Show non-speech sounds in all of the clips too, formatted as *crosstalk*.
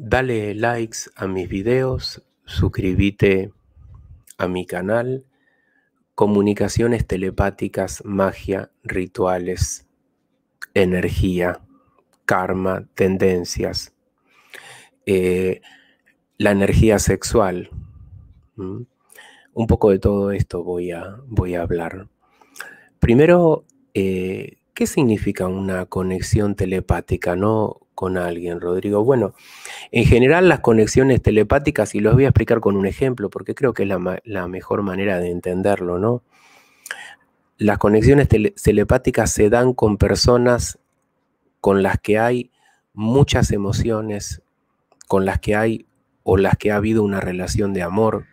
Dale likes a mis videos, suscríbete a mi canal, comunicaciones telepáticas, magia, rituales, energía, karma, tendencias, eh, la energía sexual. Un poco de todo esto voy a, voy a hablar. Primero, eh, ¿qué significa una conexión telepática? No con alguien, Rodrigo. Bueno, en general las conexiones telepáticas, y los voy a explicar con un ejemplo, porque creo que es la, mejor manera de entenderlo, ¿no? Las conexiones telepáticas se dan con personas con las que hay muchas emociones, con las que hay o las que ha habido una relación de amor,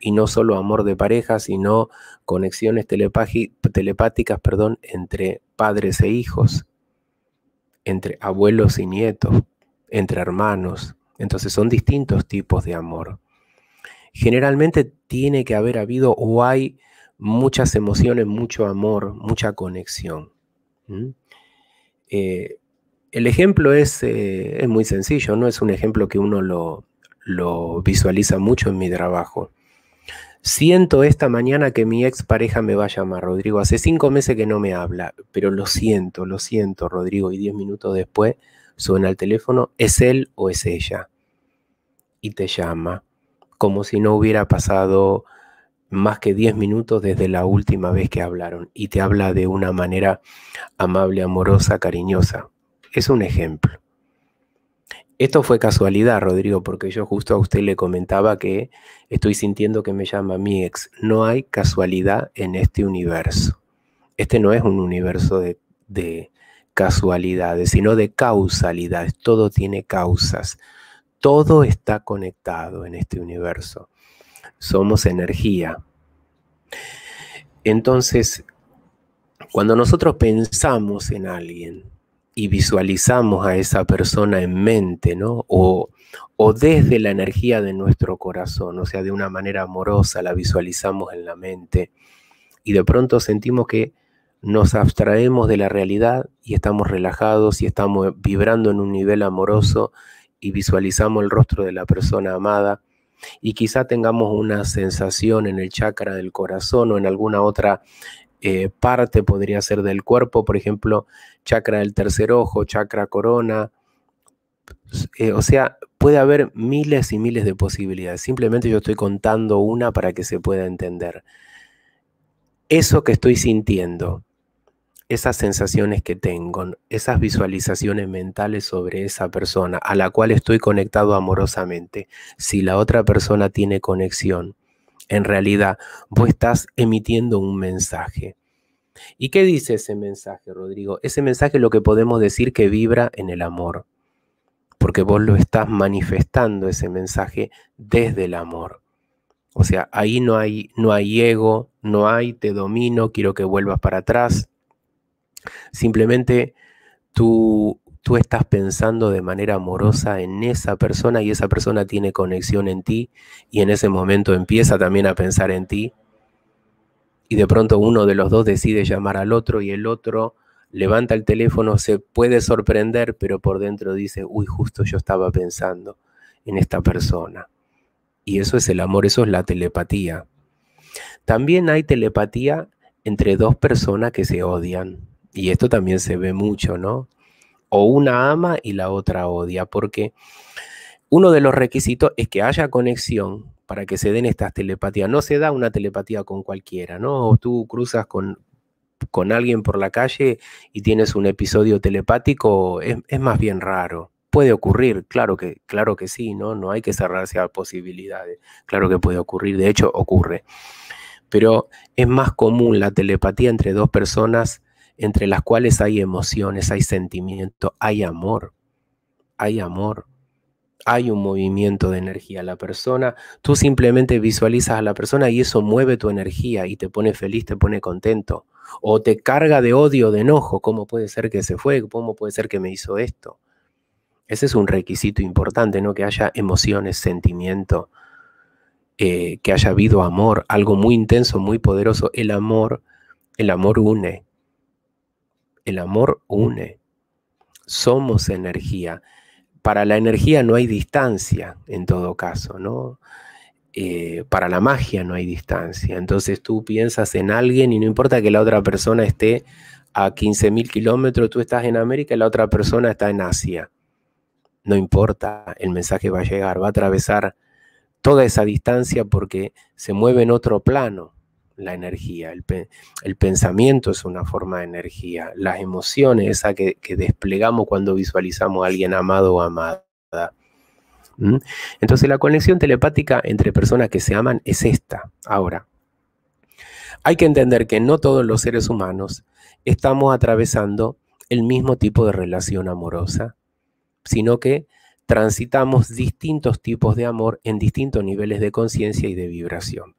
y no solo amor de pareja, sino conexiones telepáticas perdón, entre padres e hijos, entre abuelos y nietos, entre hermanos. Entonces son distintos tipos de amor. Generalmente tiene que haber habido o hay muchas emociones, mucho amor, mucha conexión. Eh, el ejemplo eh, es, muy sencillo, no es un ejemplo que uno lo visualiza mucho en mi trabajo. Siento esta mañana que mi ex pareja me va a llamar, Rodrigo. Hace cinco meses que no me habla, pero lo siento, lo siento, Rodrigo. Y diez minutos después suena el teléfono, es él o es ella. Y te llama, como si no hubiera pasado más que diez minutos desde la última vez que hablaron y te habla de una manera amable, amorosa, cariñosa. Es un ejemplo. Esto fue casualidad, Rodrigo, porque yo justo a usted le comentaba que estoy sintiendo que me llama mi ex. No hay casualidad en este universo. Este no es un universo de, de casualidades, sino de causalidades. Todo tiene causas. Todo está conectado en este universo. Somos energía. Entonces, cuando nosotros pensamos en alguien, y visualizamos a esa persona en mente, ¿no? O, o desde la energía de nuestro corazón, o sea, de una manera amorosa la visualizamos en la mente y de pronto sentimos que nos abstraemos de la realidad y estamos relajados y estamos vibrando en un nivel amoroso y visualizamos el rostro de la persona amada y quizá tengamos una sensación en el chakra del corazón o en alguna otra eh, parte podría ser del cuerpo, por ejemplo, chakra del tercer ojo, chakra corona. Eh, o sea, puede haber miles y miles de posibilidades. Simplemente yo estoy contando una para que se pueda entender. Eso que estoy sintiendo, esas sensaciones que tengo, esas visualizaciones mentales sobre esa persona a la cual estoy conectado amorosamente, si la otra persona tiene conexión en realidad vos estás emitiendo un mensaje. ¿Y qué dice ese mensaje, Rodrigo? Ese mensaje es lo que podemos decir que vibra en el amor, porque vos lo estás manifestando ese mensaje desde el amor. O sea, ahí no hay, no hay ego, no hay te domino, quiero que vuelvas para atrás. Simplemente tu tú estás pensando de manera amorosa en esa persona y esa persona tiene conexión en ti y en ese momento empieza también a pensar en ti y de pronto uno de los dos decide llamar al otro y el otro levanta el teléfono, se puede sorprender, pero por dentro dice, uy, justo yo estaba pensando en esta persona. Y eso es el amor, eso es la telepatía. También hay telepatía entre dos personas que se odian. Y esto también se ve mucho, ¿no? o una ama y la otra odia, porque uno de los requisitos es que haya conexión para que se den estas telepatías. No se da una telepatía con cualquiera, ¿no? O tú cruzas con, con alguien por la calle y tienes un episodio telepático, es, más bien raro. Puede ocurrir, claro que, claro que sí, ¿no? No hay que cerrarse a posibilidades. Claro que puede ocurrir, de hecho ocurre. Pero es más común la telepatía entre dos personas entre las cuales hay emociones, hay sentimiento, hay amor, hay amor, hay un movimiento de energía. La persona, tú simplemente visualizas a la persona y eso mueve tu energía y te pone feliz, te pone contento, o te carga de odio, de enojo, ¿cómo puede ser que se fue? ¿Cómo puede ser que me hizo esto? Ese es un requisito importante, ¿no? Que haya emociones, sentimiento, eh, que haya habido amor, algo muy intenso, muy poderoso. El amor, el amor une, el amor mm. une. Somos energía. Para la energía no hay distancia, en todo caso, ¿no? Eh, para la magia no hay distancia. Entonces tú piensas en alguien y no importa que la otra persona esté a 15.000 kilómetros, tú estás en América y la otra persona está en Asia. No importa, el mensaje va a llegar, va a atravesar toda esa distancia porque se mueve en otro plano la energía, el, pensamiento es una forma de energía, las emociones, esa que, desplegamos cuando visualizamos a alguien amado o amada. Entonces la conexión telepática entre personas que se aman es esta. Ahora, hay que entender que no todos los seres humanos estamos atravesando el mismo tipo de relación amorosa, sino que transitamos distintos tipos de amor en distintos niveles de conciencia y de vibración.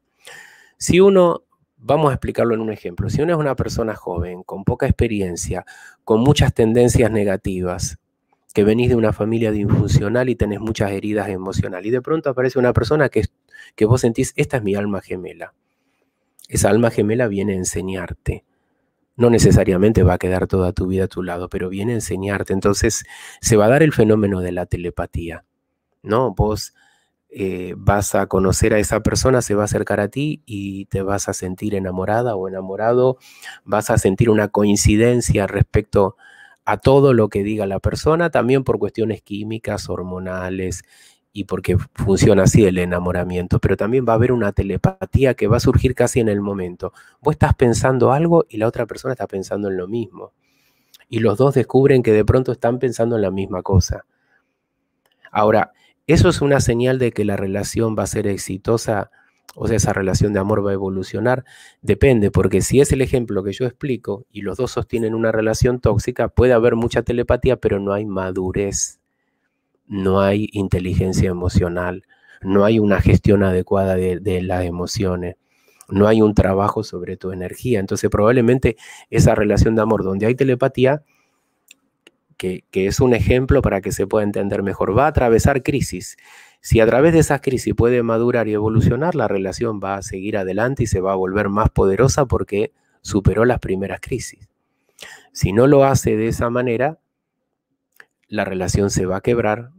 Si uno Vamos a explicarlo en un ejemplo. Si uno es una persona joven, con poca experiencia, con muchas tendencias negativas, que venís de una familia disfuncional y tenés muchas heridas emocionales, y de pronto aparece una persona que, que vos sentís, esta es mi alma gemela. Esa alma gemela viene a enseñarte. No necesariamente va a quedar toda tu vida a tu lado, pero viene a enseñarte. Entonces se va a dar el fenómeno de la telepatía. ¿No? Vos eh, vas a conocer a esa persona, se va a acercar a ti y te vas a sentir enamorada o enamorado, vas a sentir una coincidencia respecto a todo lo que diga la persona, también por cuestiones químicas, hormonales y porque funciona así el enamoramiento, pero también va a haber una telepatía que va a surgir casi en el momento. Vos estás pensando algo y la otra persona está pensando en lo mismo. Y los dos descubren que de pronto están pensando en la misma cosa. Ahora, eso es una señal de que la relación va a ser exitosa, o sea, esa relación de amor va a evolucionar. Depende, porque si es el ejemplo que yo explico y los dos sostienen una relación tóxica, puede haber mucha telepatía, pero no hay madurez, no hay inteligencia emocional, no hay una gestión adecuada de, las emociones no hay un trabajo sobre tu energía. Entonces probablemente esa relación de amor donde hay telepatía que, es un ejemplo para que se pueda entender mejor, va a atravesar crisis. Si a través de esas crisis puede madurar y evolucionar, la relación va a seguir adelante y se va a volver más poderosa porque superó las primeras crisis. Si no lo hace de esa manera, la relación se va a quebrar,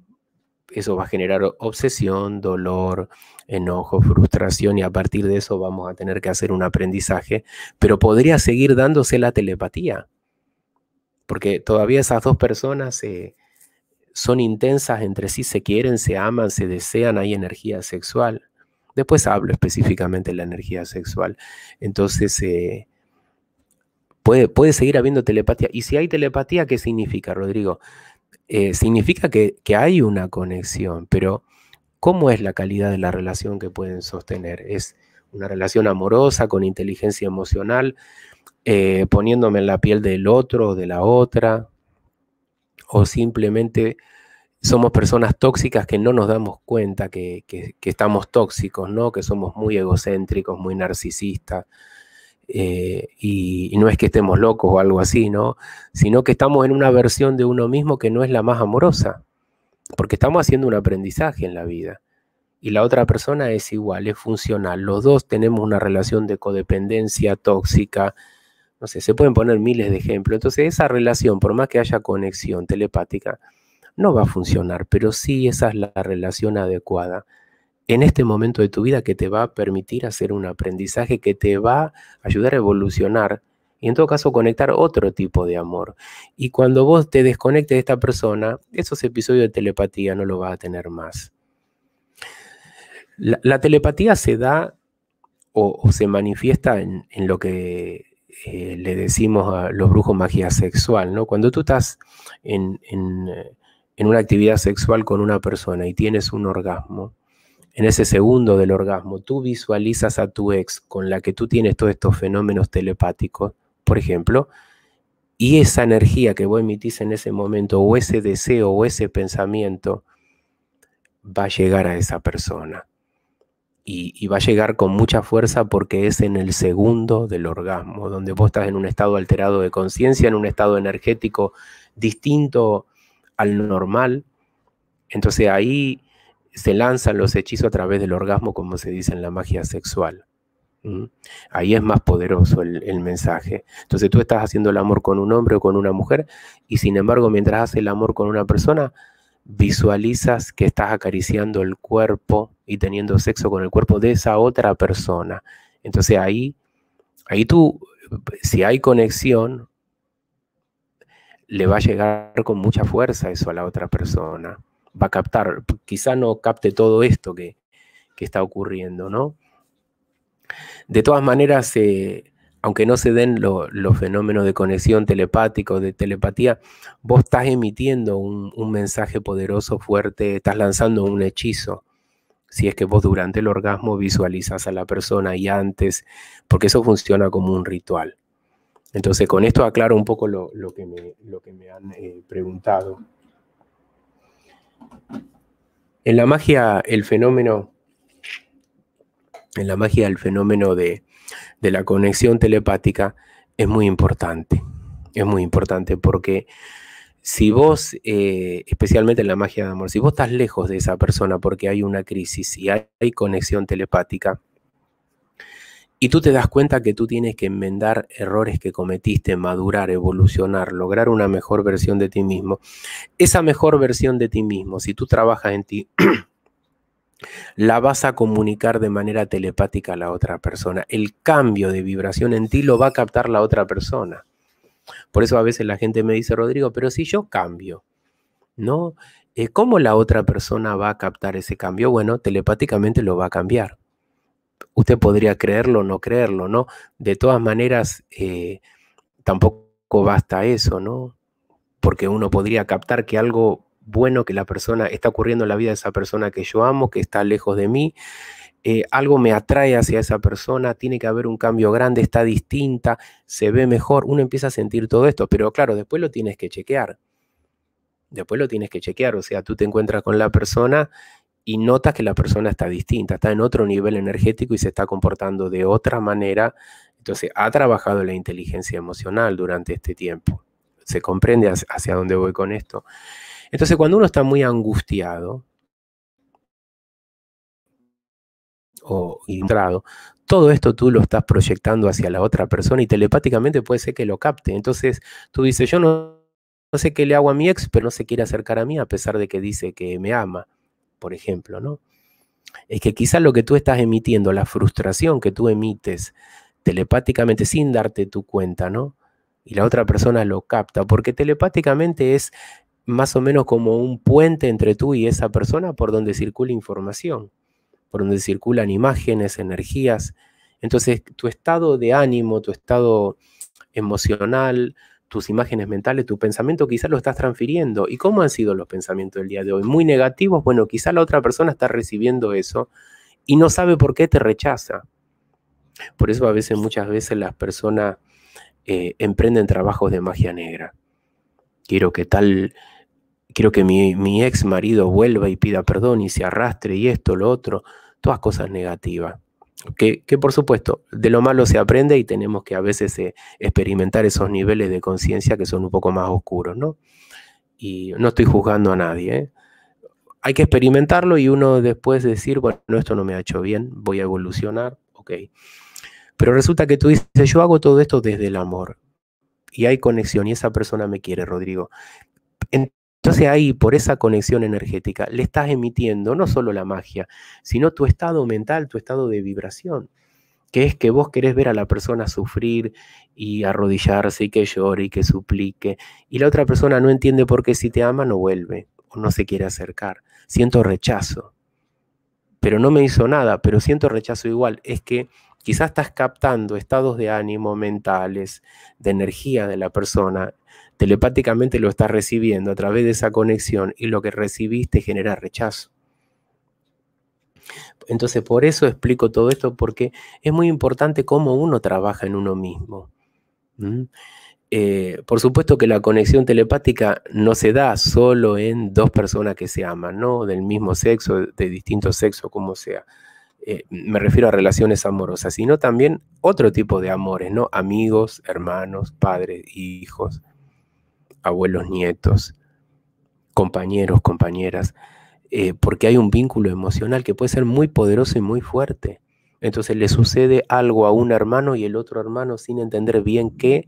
eso va a generar obsesión, dolor, enojo, frustración y a partir de eso vamos a tener que hacer un aprendizaje, pero podría seguir dándose la telepatía porque todavía esas dos personas eh, son intensas entre sí, se quieren, se aman, se desean, hay energía sexual. Después hablo específicamente de la energía sexual. Entonces, eh, puede, puede seguir habiendo telepatía. Y si hay telepatía, ¿qué significa, Rodrigo? Eh, significa que, que, hay una conexión, pero ¿cómo es la calidad de la relación que pueden sostener? ¿Es una relación amorosa, con inteligencia emocional? Eh, poniéndome en la piel del otro o de la otra, o simplemente somos personas tóxicas que no nos damos cuenta que, que, estamos tóxicos, ¿no? Que somos muy egocéntricos, muy narcisistas. Eh, y, no es que estemos locos o algo así, ¿no? Sino que estamos en una versión de uno mismo que no es la más amorosa, porque estamos haciendo un aprendizaje en la vida. Y la otra persona es igual, es funcional. Los dos tenemos una relación de codependencia tóxica, no sé, se pueden poner miles de ejemplos. Entonces, esa relación, por más que haya conexión telepática, no va a funcionar, pero sí esa es la relación adecuada en este momento de tu vida que te va a permitir hacer un aprendizaje que te va a ayudar a evolucionar y en todo caso conectar otro tipo de amor. Y cuando vos te desconectes de esta persona, esos episodios de telepatía no lo vas a tener más. La, telepatía se da o, se manifiesta en, lo que eh, le decimos a los brujos magia sexual, ¿no? Cuando tú estás en, eh, en, una actividad sexual con una persona y tienes un orgasmo, en ese segundo del orgasmo, tú visualizas a tu ex con la que tú tienes todos estos fenómenos telepáticos, por ejemplo, y esa energía que vos emitís en ese momento, o ese deseo, o ese pensamiento, va a llegar a esa persona y, va a llegar con mucha fuerza porque es en el segundo del orgasmo, donde vos estás en un estado alterado de conciencia, en un estado energético distinto al normal. Entonces ahí se lanzan los hechizos a través del orgasmo, como se dice en la magia sexual. Ahí es más poderoso el, el, mensaje. Entonces tú estás haciendo el amor con un hombre o con una mujer y sin embargo mientras haces el amor con una persona, visualizas que estás acariciando el cuerpo y teniendo sexo con el cuerpo de esa otra persona. Entonces ahí, ahí tú, si hay conexión, le va a llegar con mucha fuerza eso a la otra persona. Va a captar, quizá no capte todo esto que, está ocurriendo, ¿no? De todas maneras, eh, aunque no se den los fenómenos de conexión telepática o de telepatía, vos estás emitiendo un, mensaje poderoso, fuerte, estás lanzando un hechizo si es que vos durante el orgasmo visualizas a la persona y antes, porque eso funciona como un ritual. Entonces, con esto aclaro un poco lo, que, me, lo que, me, han eh, preguntado. En la magia, el fenómeno, en la magia, el fenómeno de, de la conexión telepática es muy importante. Es muy importante porque si vos, eh, especialmente en la magia de amor, si vos estás lejos de esa persona porque hay una crisis y hay, conexión telepática, y tú te das cuenta que tú tienes que enmendar errores que cometiste, madurar, evolucionar, lograr una mejor versión de ti mismo, esa mejor versión de ti mismo, si tú trabajas en ti, *clears throat* la vas a comunicar de manera telepática a la otra persona. El cambio de vibración en ti lo va a captar la otra persona. Por eso a veces la gente me dice, Rodrigo, pero si yo cambio, ¿no? Eh, ¿Cómo la otra persona va a captar ese cambio? Bueno, telepáticamente lo va a cambiar. Usted podría creerlo o no creerlo, ¿no? De todas maneras, eh, tampoco basta eso, ¿no? Porque uno podría captar que algo bueno que la persona está ocurriendo en la vida de esa persona que yo amo, que está lejos de mí, eh, algo me atrae hacia esa persona, tiene que haber un cambio grande, está distinta, se ve mejor, uno empieza a sentir todo esto, pero claro, después lo tienes que chequear. Después lo tienes que chequear, o sea, tú te encuentras con la persona y notas que la persona está distinta, está en otro nivel energético y se está comportando de otra manera. Entonces, ha trabajado la inteligencia emocional durante este tiempo. ¿Se comprende hacia dónde voy con esto? Entonces, cuando uno está muy angustiado, o ilustrado, todo esto tú lo estás proyectando hacia la otra persona y telepáticamente puede ser que lo capte. Entonces tú dices, yo no, sé qué le hago a mi ex, pero no se quiere acercar a mí a pesar de que dice que me ama, por ejemplo, ¿no? Es que quizás lo que tú estás emitiendo, la frustración que tú emites telepáticamente sin darte tu cuenta, ¿no? Y la otra persona lo capta, porque telepáticamente es más o menos como un puente entre tú y esa persona por donde circula información por donde circulan imágenes, energías. Entonces, tu estado de ánimo, tu estado emocional, tus imágenes mentales, tu pensamiento, quizás lo estás transfiriendo. ¿Y cómo han sido los pensamientos del día de hoy? Muy negativos. Bueno, quizás la otra persona está recibiendo eso y no sabe por qué te rechaza. Por eso a veces, muchas veces las personas eh, emprenden trabajos de magia negra. Quiero que tal quiero que mi, ex marido vuelva y pida perdón y se arrastre y esto, lo otro, todas cosas negativas. Que, que, por supuesto, de lo malo se aprende y tenemos que a veces eh, experimentar esos niveles de conciencia que son un poco más oscuros, ¿no? Y no estoy juzgando a nadie. ¿eh? Hay que experimentarlo y uno después decir, bueno, esto no me ha hecho bien, voy a evolucionar, ok. Pero resulta que tú dices, yo hago todo esto desde el amor y hay conexión y esa persona me quiere, Rodrigo. entonces entonces ahí, por esa conexión energética, le estás emitiendo no solo la magia, sino tu estado mental, tu estado de vibración, que es que vos querés ver a la persona sufrir y arrodillarse y que llore y que suplique, y la otra persona no entiende por qué si te ama no vuelve o no se quiere acercar. Siento rechazo, pero no me hizo nada, pero siento rechazo igual. Es que quizás estás captando estados de ánimo mentales, de energía de la persona, Telepáticamente lo estás recibiendo a través de esa conexión y lo que recibiste genera rechazo. Entonces, por eso explico todo esto, porque es muy importante cómo uno trabaja en uno mismo. Eh, por supuesto que la conexión telepática no se da solo en dos personas que se aman, ¿no? Del mismo sexo, de distinto sexo, como sea. Eh, me refiero a relaciones amorosas, sino también otro tipo de amores, ¿no? Amigos, hermanos, padres, hijos abuelos, nietos, compañeros, compañeras, eh, porque hay un vínculo emocional que puede ser muy poderoso y muy fuerte. Entonces le sucede algo a un hermano y el otro hermano sin entender bien qué,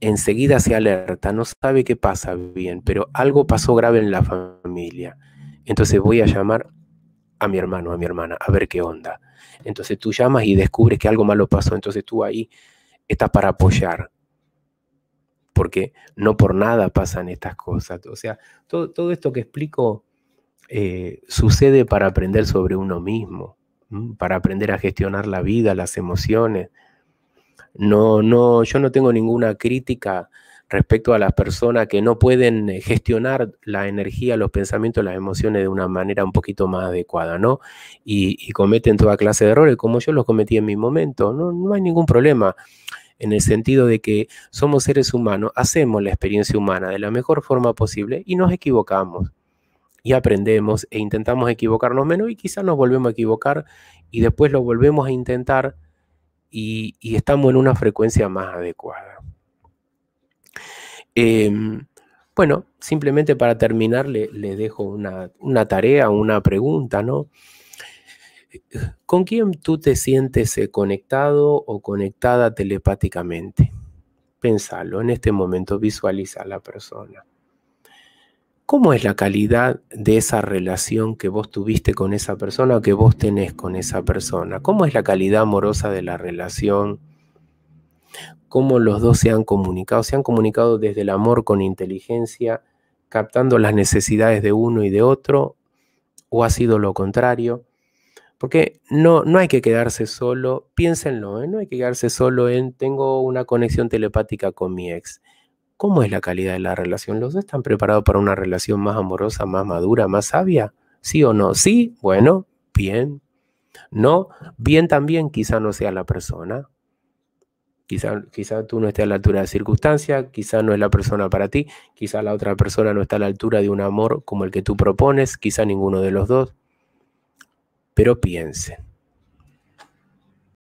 enseguida se alerta, no sabe qué pasa bien, pero algo pasó grave en la familia. Entonces voy a llamar a mi hermano, a mi hermana, a ver qué onda. Entonces tú llamas y descubres que algo malo pasó, entonces tú ahí estás para apoyar, porque no por nada pasan estas cosas. O sea, todo, esto que explico eh, sucede para aprender sobre uno mismo, para aprender a gestionar la vida, las emociones. No, no, yo no tengo ninguna crítica respecto a las personas que no pueden eh, gestionar la energía, los pensamientos, las emociones de una manera un poquito más adecuada, ¿no? Y, cometen toda clase de errores, como yo los cometí en mi momento, no, no hay ningún problema en el sentido de que somos seres humanos, hacemos la experiencia humana de la mejor forma posible y nos equivocamos y aprendemos e intentamos equivocarnos menos y quizás nos volvemos a equivocar y después lo volvemos a intentar y, estamos en una frecuencia más adecuada. Em, bueno, simplemente para terminar le, dejo una, tarea, una pregunta, ¿no? ¿con quién tú te sientes eh, conectado o conectada telepáticamente? Pensalo en este momento, visualiza a la persona. ¿Cómo es la calidad de esa relación que vos tuviste con esa persona o que vos tenés con esa persona? ¿Cómo es la calidad amorosa de la relación? ¿Cómo los dos se han comunicado? ¿Se han comunicado desde el amor con inteligencia, captando las necesidades de uno y de otro? ¿O ha sido lo contrario? Porque no, no hay que quedarse solo, piénsenlo, ¿eh? no hay que quedarse solo en tengo una conexión telepática con mi ex. ¿Cómo es la calidad de la relación? ¿Los dos están preparados para una relación más amorosa, más madura, más sabia? ¿Sí o no? Sí, bueno, bien. No, bien también quizá no sea la persona. Quizá, quizá tú no estés a la altura de circunstancia, quizá no es la persona para ti, quizá la otra persona no está a la altura de un amor como el que tú propones, quizá ninguno de los dos. Pero piensen,